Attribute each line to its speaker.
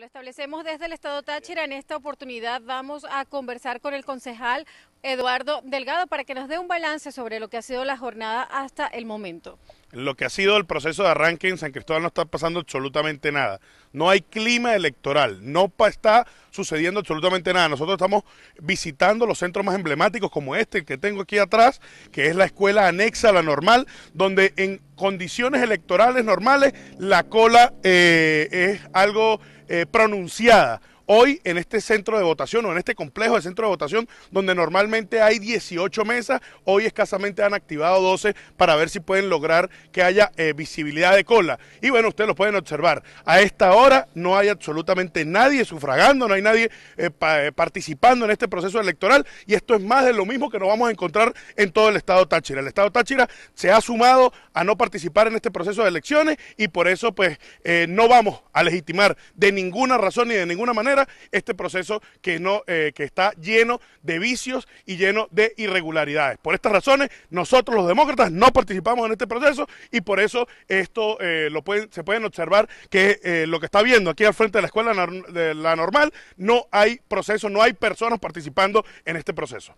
Speaker 1: lo establecemos desde el Estado Táchira. En esta oportunidad vamos a conversar con el concejal Eduardo Delgado para que nos dé un balance sobre lo que ha sido la jornada hasta el momento.
Speaker 2: Lo que ha sido el proceso de arranque en San Cristóbal no está pasando absolutamente nada. No hay clima electoral, no está sucediendo absolutamente nada. Nosotros estamos visitando los centros más emblemáticos como este, que tengo aquí atrás, que es la escuela anexa a la normal, donde en condiciones electorales normales la cola eh, es algo eh, pronunciada hoy en este centro de votación o en este complejo de centro de votación, donde normalmente hay 18 mesas, hoy escasamente han activado 12 para ver si pueden lograr que haya eh, visibilidad de cola. Y bueno, ustedes lo pueden observar. A esta hora no hay absolutamente nadie sufragando, no hay nadie eh, eh, participando en este proceso electoral y esto es más de lo mismo que nos vamos a encontrar en todo el Estado Táchira. El Estado Táchira se ha sumado a no participar en este proceso de elecciones y por eso pues no vamos a legitimar de ninguna razón ni de ninguna manera este proceso que, no, eh, está lleno de vicios y lleno de irregularidades. Por estas razones, nosotros los demócratas no participamos en este proceso y por eso esto eh, lo pueden, se pueden observar que eh, lo que está viendo aquí al frente de la escuela la normal, no hay proceso, no hay personas participando en este proceso.